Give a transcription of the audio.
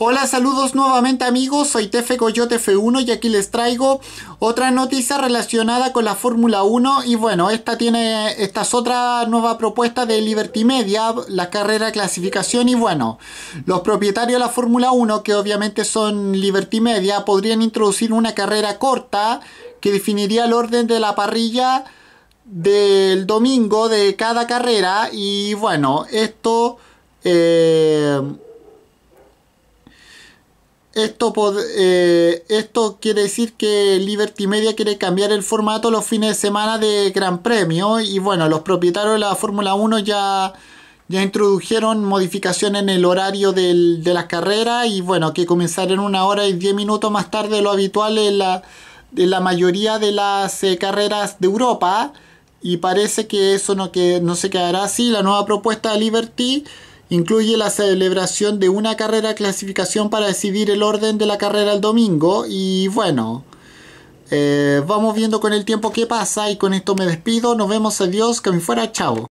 Hola, saludos nuevamente amigos, soy Tefe Coyote F1 y aquí les traigo otra noticia relacionada con la Fórmula 1 y bueno, esta tiene, esta es otra nueva propuesta de Liberty Media, la carrera clasificación y bueno, los propietarios de la Fórmula 1 que obviamente son Liberty Media podrían introducir una carrera corta que definiría el orden de la parrilla del domingo de cada carrera y bueno, esto... Eh, esto, eh, esto quiere decir que Liberty Media quiere cambiar el formato los fines de semana de Gran Premio y bueno, los propietarios de la Fórmula 1 ya, ya introdujeron modificaciones en el horario de las carreras y bueno, que comenzarán una hora y diez minutos más tarde de lo habitual en la, la mayoría de las eh, carreras de Europa y parece que eso que, no se quedará así. La nueva propuesta de Liberty Incluye la celebración de una carrera clasificación para decidir el orden de la carrera el domingo. Y bueno, eh, vamos viendo con el tiempo qué pasa y con esto me despido. Nos vemos, adiós, que me fuera, chao.